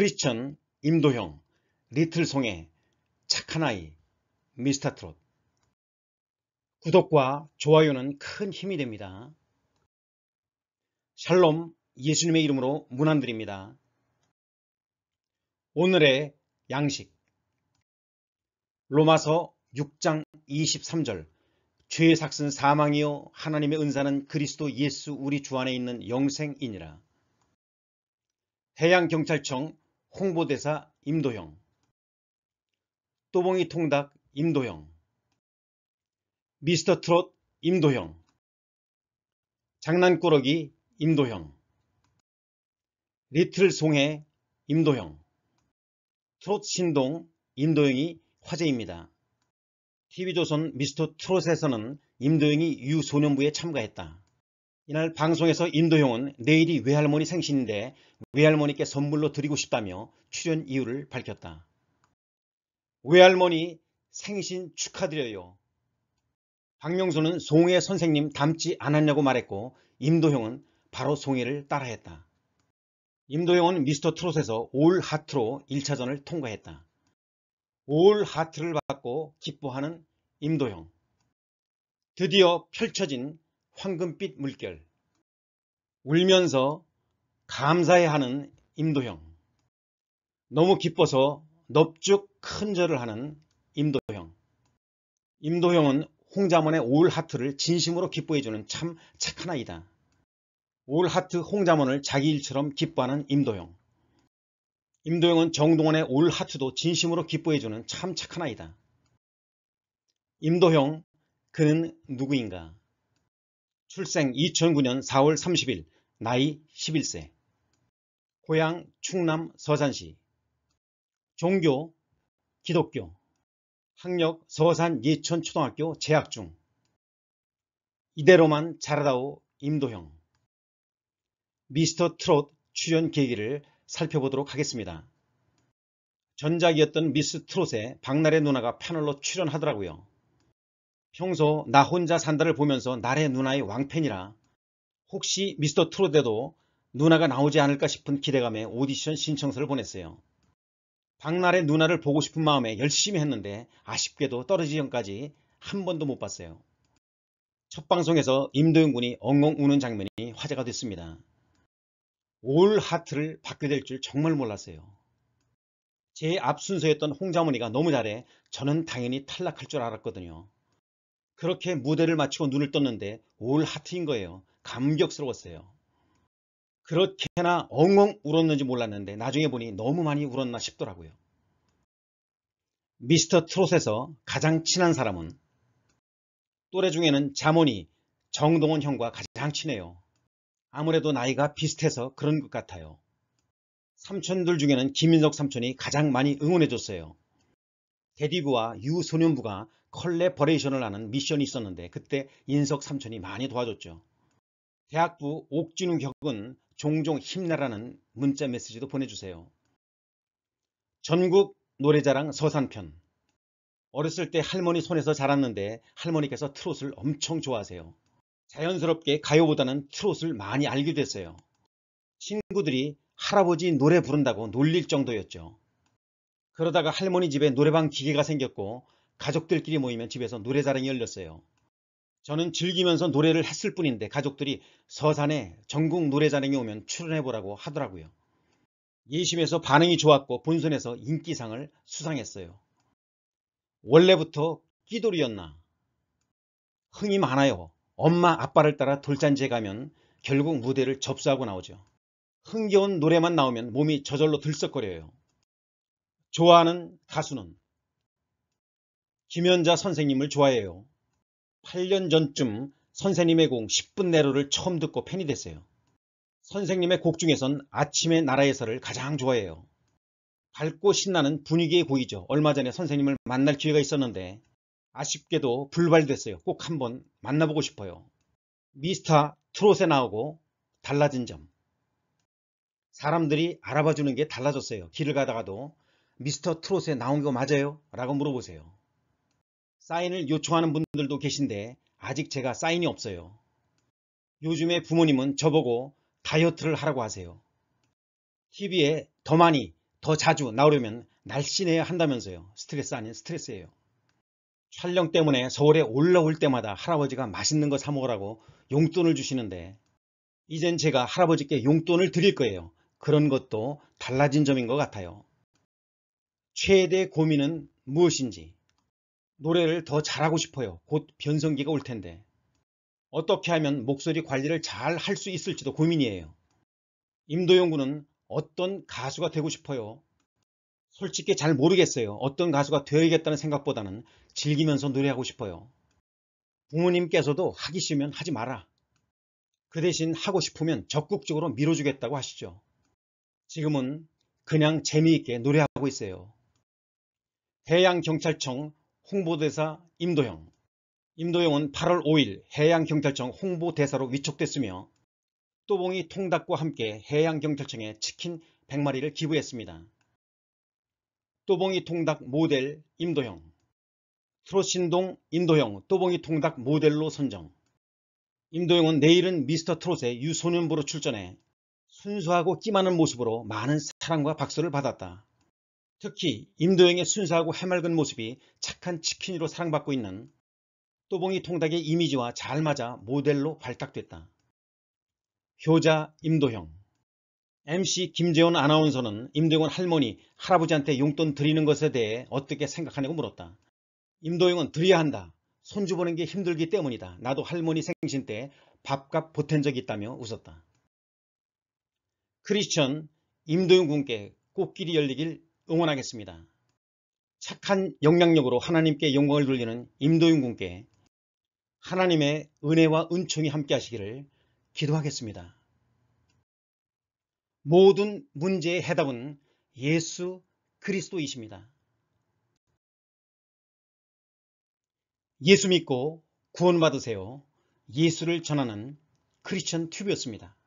크리스천, 임도형, 리틀 송해, 착한 아이, 미스터 트롯. 구독과 좋아요는 큰 힘이 됩니다. 샬롬 예수님의 이름으로 문안드립니다. 오늘의 양식 로마서 6장 23절 죄의 삭슨 사망이요 하나님의 은사는 그리스도 예수 우리 주 안에 있는 영생이니라. 해양경찰청 홍보대사 임도형 또봉이 통닭 임도형 미스터 트롯 임도형 장난꾸러기 임도형 리틀 송해 임도형 트롯 신동 임도형이 화제입니다. TV조선 미스터 트롯에서는 임도형이 유소년부에 참가했다. 이날 방송에서 인도형은 내일이 외할머니 생신인데 외할머니께 선물로 드리고 싶다며 출연 이유를 밝혔다. 외할머니 생신 축하드려요. 박명수는 송혜 선생님 닮지 않았냐고 말했고 임도형은 바로 송혜를 따라했다. 임도형은 미스터 트롯에서 올 하트로 1차전을 통과했다. 올 하트를 받고 기뻐하는 임도형. 드디어 펼쳐진 황금빛 물결. 울면서 감사해하는 임도형 너무 기뻐서 넙죽 큰절을 하는 임도형 임도형은 홍자문의 올하트를 진심으로 기뻐해주는 참 착한 아이다. 올하트 홍자문을 자기 일처럼 기뻐하는 임도형 임도형은 정동원의 올하트도 진심으로 기뻐해주는 참 착한 아이다. 임도형 그는 누구인가? 출생 2009년 4월 30일, 나이 11세. 고향 충남 서산시. 종교 기독교. 학력 서산 예천초등학교 재학 중. 이대로만 자라다오 임도형. 미스터 트롯 출연 계기를 살펴보도록 하겠습니다. 전작이었던 미스 트롯의 박나래 누나가 패널로 출연하더라고요. 평소 나 혼자 산다를 보면서 나래 누나의 왕팬이라 혹시 미스터 트롯에도 누나가 나오지 않을까 싶은 기대감에 오디션 신청서를 보냈어요. 박나래 누나를 보고 싶은 마음에 열심히 했는데 아쉽게도 떨어지기 전까지 한 번도 못 봤어요. 첫 방송에서 임도윤 군이 엉엉 우는 장면이 화제가 됐습니다. 올 하트를 받게 될 줄 정말 몰랐어요. 제 앞순서였던 홍자모니가 너무 잘해 저는 당연히 탈락할 줄 알았거든요. 그렇게 무대를 마치고 눈을 떴는데 올 하트인 거예요. 감격스러웠어요. 그렇게나 엉엉 울었는지 몰랐는데 나중에 보니 너무 많이 울었나 싶더라고요. 미스터 트롯에서 가장 친한 사람은 또래 중에는 자모니, 정동원 형과 가장 친해요. 아무래도 나이가 비슷해서 그런 것 같아요. 삼촌들 중에는 김민석 삼촌이 가장 많이 응원해줬어요. 데디부와 유소년부가 컬래버레이션을 하는 미션이 있었는데 그때 인석 삼촌이 많이 도와줬죠. 대학부 옥진우 격은 종종 힘내라는 문자 메시지도 보내주세요. 전국 노래자랑 서산편 어렸을 때 할머니 손에서 자랐는데 할머니께서 트롯을 엄청 좋아하세요. 자연스럽게 가요보다는 트롯을 많이 알게 됐어요. 친구들이 할아버지 노래 부른다고 놀릴 정도였죠. 그러다가 할머니 집에 노래방 기계가 생겼고 가족들끼리 모이면 집에서 노래자랑이 열렸어요. 저는 즐기면서 노래를 했을 뿐인데 가족들이 서산에 전국 노래자랑이 오면 출연해보라고 하더라고요. 예심에서 반응이 좋았고 본선에서 인기상을 수상했어요. 원래부터 끼돌이였나? 흥이 많아요. 엄마 아빠를 따라 돌잔치에 가면 결국 무대를 접수하고 나오죠. 흥겨운 노래만 나오면 몸이 저절로 들썩거려요. 좋아하는 가수는 김연자 선생님을 좋아해요. 8년 전쯤 선생님의 곡 10분 내로를 처음 듣고 팬이 됐어요. 선생님의 곡 중에선 아침의 나라에서를 가장 좋아해요. 밝고 신나는 분위기의 곡이죠. 얼마 전에 선생님을 만날 기회가 있었는데 아쉽게도 불발됐어요. 꼭 한번 만나보고 싶어요. 미스터 트롯에 나오고 달라진 점. 사람들이 알아봐주는 게 달라졌어요. 길을 가다가도 미스터 트롯에 나온 거 맞아요? 라고 물어보세요. 사인을 요청하는 분들도 계신데 아직 제가 사인이 없어요. 요즘에 부모님은 저보고 다이어트를 하라고 하세요. TV에 더 많이, 더 자주 나오려면 날씬해야 한다면서요. 스트레스 아닌 스트레스예요. 촬영 때문에 서울에 올라올 때마다 할아버지가 맛있는 거 사 먹으라고 용돈을 주시는데 이젠 제가 할아버지께 용돈을 드릴 거예요. 그런 것도 달라진 점인 것 같아요. 최대 고민은 무엇인지 노래를 더 잘하고 싶어요. 곧 변성기가 올 텐데. 어떻게 하면 목소리 관리를 잘 할 수 있을지도 고민이에요. 임도영 군은 어떤 가수가 되고 싶어요? 솔직히 잘 모르겠어요. 어떤 가수가 되어야겠다는 생각보다는 즐기면서 노래하고 싶어요. 부모님께서도 하기 싫으면 하지 마라. 그 대신 하고 싶으면 적극적으로 밀어주겠다고 하시죠. 지금은 그냥 재미있게 노래하고 있어요. 해양경찰청 홍보대사 임도영. 임도영은 8월 5일 해양경찰청 홍보대사로 위촉됐으며 또봉이 통닭과 함께 해양경찰청에 치킨 100마리를 기부했습니다. 또봉이 통닭 모델 임도영 트롯신동 임도영 또봉이 통닭 모델로 선정 임도영은 내일은 미스터 트롯의 유소년부로 출전해 순수하고 끼 많은 모습으로 많은 사랑과 박수를 받았다. 특히 임도영의 순수하고 해맑은 모습이 착한 치킨으로 사랑받고 있는 또봉이 통닭의 이미지와 잘 맞아 모델로 발탁됐다. 효자 임도형 MC 김재원 아나운서는 임도영은 할머니, 할아버지한테 용돈 드리는 것에 대해 어떻게 생각하냐고 물었다. 임도영은 드려야 한다. 손주 보는 게 힘들기 때문이다. 나도 할머니 생신 때 밥값 보탠 적이 있다며 웃었다. 크리스천 임도영 군께 꽃길이 열리길 응원하겠습니다. 착한 영향력으로 하나님께 영광을 돌리는 임도윤 군께 하나님의 은혜와 은총이 함께 하시기를 기도하겠습니다. 모든 문제의 해답은 예수 그리스도이십니다. 예수 믿고 구원받으세요. 예수를 전하는 크리스천 튜브였습니다.